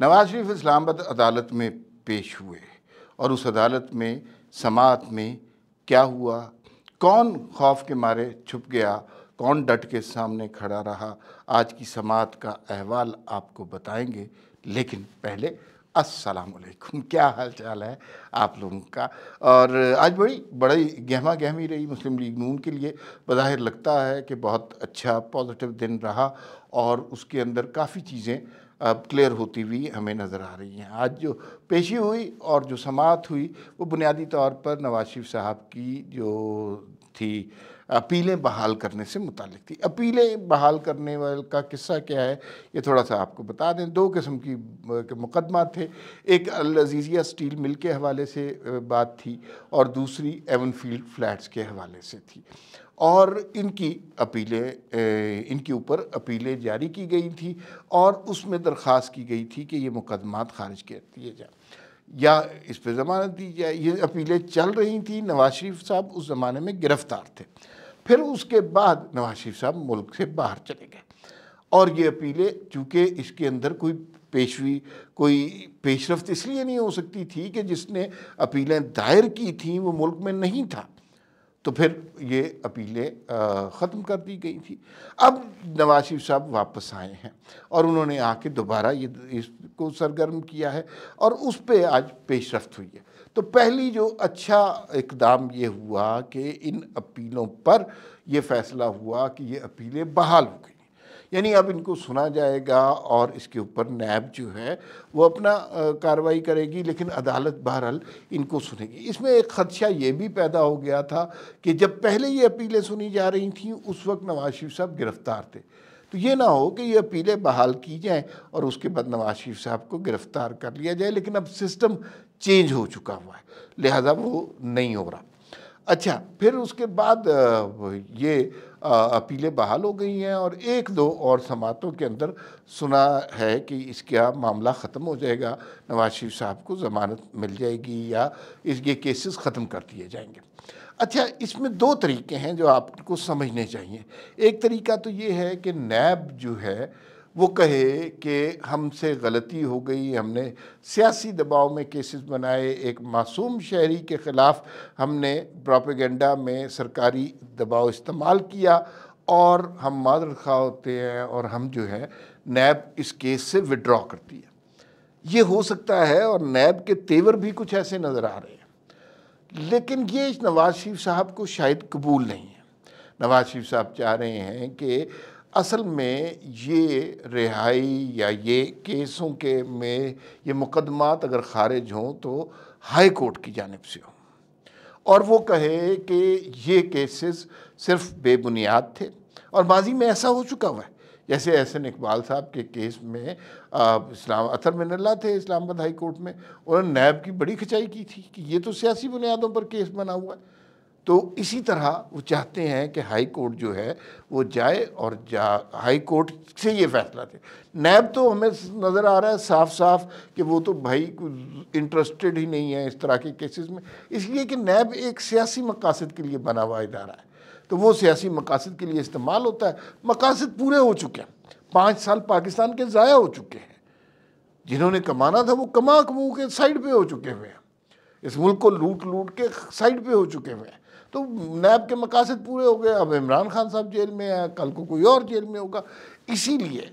नवाज शरीफ इस्लामाबाद अदालत में पेश हुए और उस अदालत में समात में क्या हुआ कौन खौफ के मारे छुप गया कौन डट के सामने खड़ा रहा आज की समात का अहवाल आपको बताएंगे लेकिन पहले वालेकुम क्या हाल चाल है आप लोगों का और आज बड़ी बड़ी गहमा गहमी रही मुस्लिम लीग नून के लिए बज़ाहिर लगता है कि बहुत अच्छा पॉजिटिव दिन रहा और उसके अंदर काफ़ी चीज़ें अब क्लियर होती हुई हमें नज़र आ रही हैं आज जो पेशी हुई और जो समात हुई वो बुनियादी तौर पर नवाज शरीफ साहब की जो थी अपीलें बहाल करने से मुतलिक थी अपीलें बहाल करने वाल का किस्सा क्या है ये थोड़ा सा आपको बता दें दो किस्म की मुकदमा थे एक अलजीज़िया स्टील मिल के हवाले से बात थी और दूसरी एवन फील्ड फ्लैट्स के हवाले से थी और इनकी अपीलें इनके ऊपर अपीलें जारी की गई थी और उसमें दरख्वास्त की गई थी कि ये मुकदमा खारिज कर दिए जाए या इस पर ज़मानत दी जाए ये अपीलें चल रही थी नवाज शरीफ साहब उस ज़माने में गिरफ़्तार थे फिर उसके बाद नवाज शरीफ साहब मुल्क से बाहर चले गए और ये अपीलें चूँकि इसके अंदर कोई पेशवी कोई पेशरफ इसलिए नहीं हो सकती थी कि जिसने अपीलें दायर की थी वो मुल्क में नहीं था तो फिर ये अपीलें ख़त्म कर दी गई थी अब नवाज शरीफ साहब वापस आए हैं और उन्होंने आके दोबारा ये इसको सरगर्म किया है और उस पर आज पेशरफ हुई है तो पहली जो अच्छा इकदाम ये हुआ कि इन अपीलों पर यह फ़ैसला हुआ कि ये अपीलें बहाल हो गई यानी अब इनको सुना जाएगा और इसके ऊपर नैब जो है वो अपना कार्रवाई करेगी लेकिन अदालत बहरहाल इनको सुनेगी इसमें एक ख़दशा ये भी पैदा हो गया था कि जब पहले ये अपीलें सुनी जा रही थी उस वक्त नवाज शरीफ साहब गिरफ़्तार थे तो ये ना हो कि ये अपीलें बहाल की जाएँ और उसके बाद नवाज शरीफ साहब को गिरफ़्तार कर लिया जाए लेकिन अब सिस्टम चेंज हो चुका हुआ है लिहाजा वो नहीं हो रहा अच्छा फिर उसके बाद ये अपीलें बहाल हो गई हैं और एक दो और समातों के अंदर सुना है कि इसका मामला ख़त्म हो जाएगा नवाज शरीफ साहब को ज़मानत मिल जाएगी या इसके केसेस ख़त्म कर दिए जाएंगे अच्छा इसमें दो तरीके हैं जो आपको समझने चाहिए एक तरीका तो ये है कि नैब जो है वो कहे कि हमसे गलती हो गई हमने सियासी दबाव में केसेस बनाए एक मासूम शहरी के ख़िलाफ़ हमने प्रोपेगेंडा में सरकारी दबाव इस्तेमाल किया और हम मादर खा होते हैं और हम जो है नैब इस केस से विड्रॉ करती है ये हो सकता है और नैब के तेवर भी कुछ ऐसे नज़र आ रहे हैं लेकिन ये नवाज शरीफ साहब को शायद कबूल नहीं है नवाज शरीफ साहब चाह रहे हैं कि असल में ये रिहाई या ये केसों के में ये मुकदमात अगर खारिज हों तो हाई कोर्ट की जानब से हों और वो कहे कि ये केसेस सिर्फ बेबुनियाद थे और माजी में ऐसा हो चुका हुआ है जैसे एहसन इकबाल साहब के केस में इस्लाम अतर मिनल्ला थे इस्लामाबाद हाई कोर्ट में उन्होंने नैब की बड़ी खिंचाई की थी कि ये तो सियासी बुनियादों पर केस बना हुआ है तो इसी तरह वो चाहते हैं कि हाई कोर्ट जो है वो जाए और जा हाई कोर्ट से ये फैसला दे नैब तो हमें नज़र आ रहा है साफ साफ कि वो तो भाई इंटरेस्टेड ही नहीं है इस तरह के केसेस में इसलिए कि नैब एक सियासी मकासद के लिए बना हुआ इदारा है तो वो सियासी मकासद के लिए इस्तेमाल होता है मकासद पूरे हो चुके हैं पाँच साल पाकिस्तान के ज़ाया हो चुके हैं जिन्होंने कमाना था वो कमा कमू के साइड पर हो चुके हुए हैं इस मुल्क को लूट लूट के साइड पर हो चुके हुए हैं तो नैब के मकासद पूरे हो गए अब इमरान खान साहब जेल में है कल को कोई और जेल में होगा इसीलिए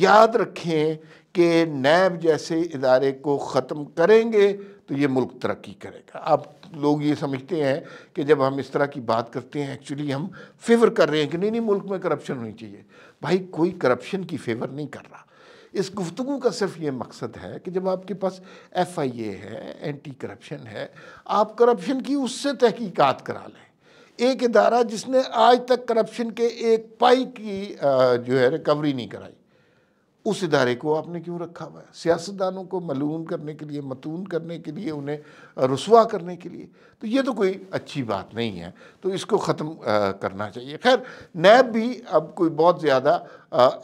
याद रखें कि नैब जैसे इदारे को ख़त्म करेंगे तो ये मुल्क तरक्की करेगा आप लोग ये समझते हैं कि जब हम इस तरह की बात करते हैं एक्चुअली हम फेवर कर रहे हैं कि नहीं नहीं मुल्क में करप्शन होनी चाहिए भाई कोई करप्शन की फेवर नहीं कर रहा इस गुफ्तु का सिर्फ ये मकसद है कि जब आपके पास एफ आई ए है एंटी करप्शन है आप करप्शन की उससे तहकीकात करा लें एक इदारा जिसने आज तक करप्शन के एक पाई की जो है रिकवरी नहीं कराई उस इदारे को आपने क्यों रखा हुआ है सियासतदानों को मलून करने के लिए मतून करने के लिए उन्हें रसुआ करने के लिए तो ये तो कोई अच्छी बात नहीं है तो इसको ख़त्म करना चाहिए खैर नैब भी अब कोई बहुत ज़्यादा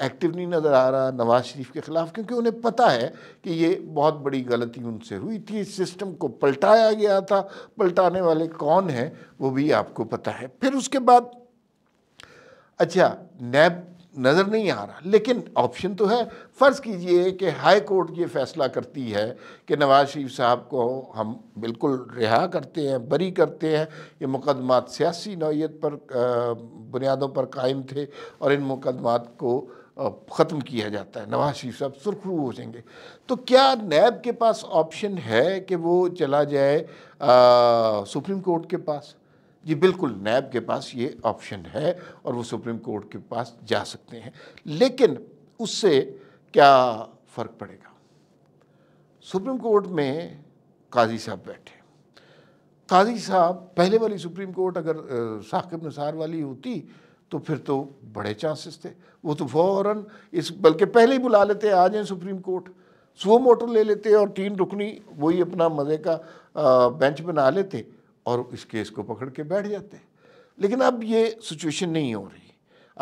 एक्टिव नहीं नज़र आ रहा नवाज शरीफ के ख़िलाफ़ क्योंकि उन्हें पता है कि ये बहुत बड़ी गलती उनसे हुई थी सिस्टम को पलटाया गया था पलटाने वाले कौन हैं वो भी आपको पता है फिर उसके बाद अच्छा नैब नज़र नहीं आ रहा लेकिन ऑप्शन तो है फ़र्ज़ कीजिए कि हाई कोर्ट ये फैसला करती है कि नवाज़ शरीफ साहब को हम बिल्कुल रिहा करते हैं बरी करते हैं ये मुकदमात सियासी नौीयत पर बुनियादों पर कायम थे और इन मुकदमात को ख़त्म किया जाता है नवाज शरीफ साहब सुरखरू हो जाएंगे तो क्या नैब के पास ऑप्शन है कि वो चला जाए आ, सुप्रीम कोर्ट के पास जी बिल्कुल नैब के पास ये ऑप्शन है और वो सुप्रीम कोर्ट के पास जा सकते हैं लेकिन उससे क्या फ़र्क पड़ेगा सुप्रीम कोर्ट में काजी साहब बैठे काजी साहब पहले वाली सुप्रीम कोर्ट अगर साकिब निसार वाली होती तो फिर तो बड़े चांसेस थे वो तो फ़ौरन इस बल्कि पहले ही बुला लेते आ जाए सुप्रीम कोर्ट सो मोटर ले लेते और तीन रुकनी वही अपना मज़े का बेंच बना लेते और इस केस को पकड़ के बैठ जाते लेकिन अब ये सिचुएशन नहीं हो रही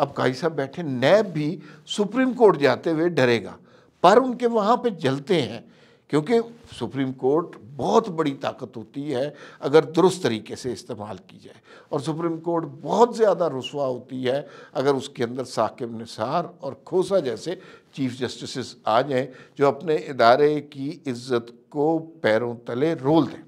अब काई साहब बैठे नैब भी सुप्रीम कोर्ट जाते हुए डरेगा पर उनके वहाँ पे जलते हैं क्योंकि सुप्रीम कोर्ट बहुत बड़ी ताकत होती है अगर दुरुस्त तरीके से इस्तेमाल की जाए और सुप्रीम कोर्ट बहुत ज़्यादा रसुआ होती है अगर उसके अंदर साकिब निसार और खोसा जैसे चीफ जस्टिस आ जाएं जो अपने इदारे की इज्जत को पैरों तले रोल दें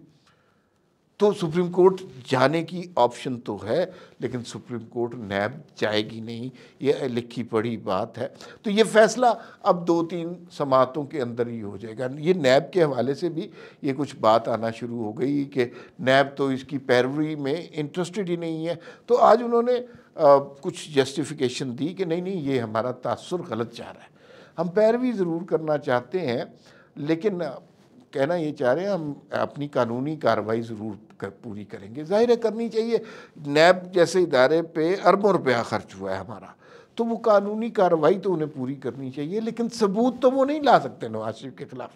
तो सुप्रीम कोर्ट जाने की ऑप्शन तो है लेकिन सुप्रीम कोर्ट नैब जाएगी नहीं ये लिखी पढ़ी बात है तो ये फैसला अब दो तीन समातों के अंदर ही हो जाएगा ये नैब के हवाले से भी ये कुछ बात आना शुरू हो गई कि नैब तो इसकी पैरवी में इंटरेस्टेड ही नहीं है तो आज उन्होंने आ, कुछ जस्टिफिकेशन दी कि नहीं नहीं ये हमारा तासर गलत जा रहा है हम पैरवी ज़रूर करना चाहते हैं लेकिन कहना ये चाह रहे हैं हम अपनी कानूनी कार्रवाई ज़रूर कर पूरी करेंगे ज़ाहिर करनी चाहिए नैब जैसे इदारे पे अरबों रुपया खर्च हुआ है हमारा तो वो कानूनी कार्रवाई तो उन्हें पूरी करनी चाहिए लेकिन सबूत तो वो नहीं ला सकते नवाज शरीफ के ख़िलाफ़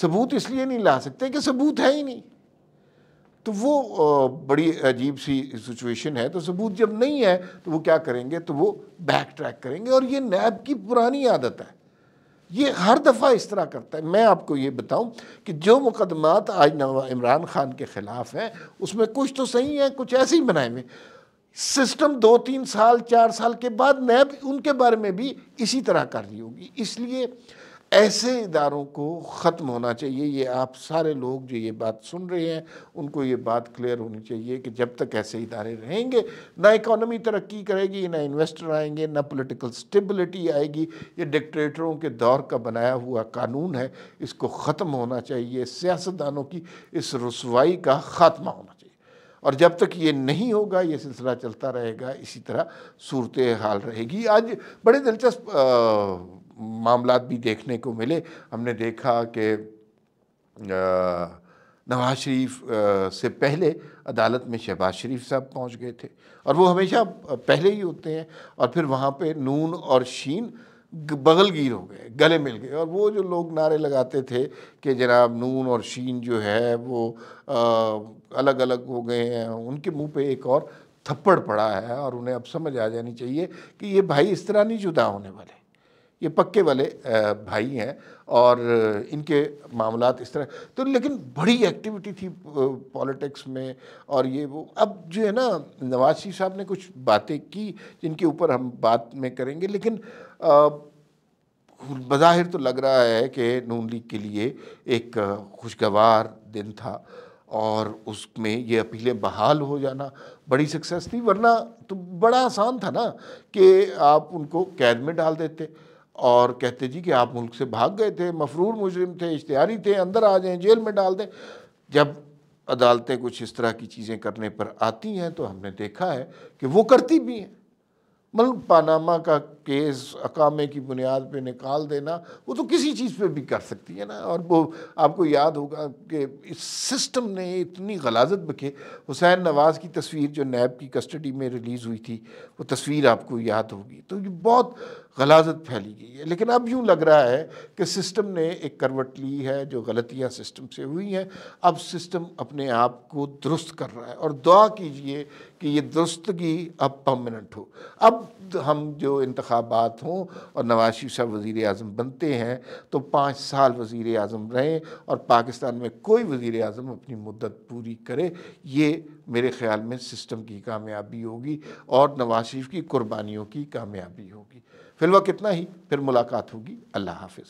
सबूत इसलिए नहीं ला सकते कि सबूत है ही नहीं तो वो बड़ी अजीब सी सिचुएशन है तो सबूत जब नहीं है तो वो क्या करेंगे तो वो बैक ट्रैक करेंगे और ये नैब की पुरानी आदत है ये हर दफ़ा इस तरह करता है मैं आपको ये बताऊं कि जो मुकदमात आज नवा इमरान खान के ख़िलाफ़ हैं उसमें कुछ तो सही है कुछ ऐसे ही बनाए हुए सिस्टम दो तीन साल चार साल के बाद नैब उनके बारे में भी इसी तरह कर रही होगी इसलिए ऐसे इदारों को ख़त्म होना चाहिए ये आप सारे लोग जो ये बात सुन रहे हैं उनको ये बात क्लियर होनी चाहिए कि जब तक ऐसे इदारे रहेंगे ना इकोनॉमी तरक्की करेगी ना इन्वेस्टर आएंगे ना पॉलिटिकल स्टेबिलिटी आएगी ये डिक्टेटरों के दौर का बनाया हुआ कानून है इसको ख़त्म होना चाहिए सियासतदानों की इस रसवाई का ख़ात्मा होना और जब तक ये नहीं होगा ये सिलसिला चलता रहेगा इसी तरह सूरत हाल रहेगी आज बड़े दिलचस्प मामला भी देखने को मिले हमने देखा कि नवाज शरीफ से पहले अदालत में शहबाज शरीफ साहब पहुंच गए थे और वो हमेशा पहले ही होते हैं और फिर वहाँ पे नून और शीन बगलगीर हो गए गले मिल गए और वो जो लोग नारे लगाते थे कि जनाब नून और शीन जो है वो आ, अलग अलग हो गए हैं उनके मुंह पे एक और थप्पड़ पड़ा है और उन्हें अब समझ आ जानी चाहिए कि ये भाई इस तरह नहीं जुदा होने वाले ये पक्के वाले भाई हैं और इनके मामला इस तरह तो लेकिन बड़ी एक्टिविटी थी पॉलिटिक्स में और ये वो अब जो है ना नवाज शरीफ साहब ने कुछ बातें की जिनके ऊपर हम बात में करेंगे लेकिन बज़ाहिर तो लग रहा है कि नून लीग के लिए एक खुशगवार दिन था और उसमें ये अपीलें बहाल हो जाना बड़ी सक्सेस थी वरना तो बड़ा आसान था ना कि आप उनको कैद में डाल देते और कहते जी कि आप मुल्क से भाग गए थे मफरूर मुजरिम थे इश्तारी थे अंदर आ जाएं जेल में डाल दें जब अदालतें कुछ इस तरह की चीज़ें करने पर आती हैं तो हमने देखा है कि वो करती भी हैं मतलब पानामा का केस अकामे की बुनियाद पे निकाल देना वो तो किसी चीज़ पे भी कर सकती है ना और वो आपको याद होगा कि इस सिस्टम ने इतनी गलाजत बखे हुसैन नवाज़ की तस्वीर जो नैब की कस्टडी में रिलीज़ हुई थी वो तस्वीर आपको याद होगी तो ये बहुत गलाजत फैली गई है लेकिन अब यूँ लग रहा है कि सिस्टम ने एक करवट ली है जो गलतियाँ सिस्टम से हुई हैं अब सिस्टम अपने आप को दुरुस्त कर रहा है और दुआ कीजिए कि ये दुरुस्तगी अब परमानेंट हो अब अब हम जो इंतबात हों और नवाज शरीफ साहब वज़ी अजम बनते हैं तो पाँच साल वज़ी अजम रहें और पाकिस्तान में कोई वज़ी अजम अपनी मदत पूरी करे ये मेरे ख़्याल में सिस्टम की कामयाबी होगी और नवाज शरीफ की कुर्बानियों की कामयाबी होगी फिलवा कितना ही फिर मुलाकात होगी अल्लाह हाफ़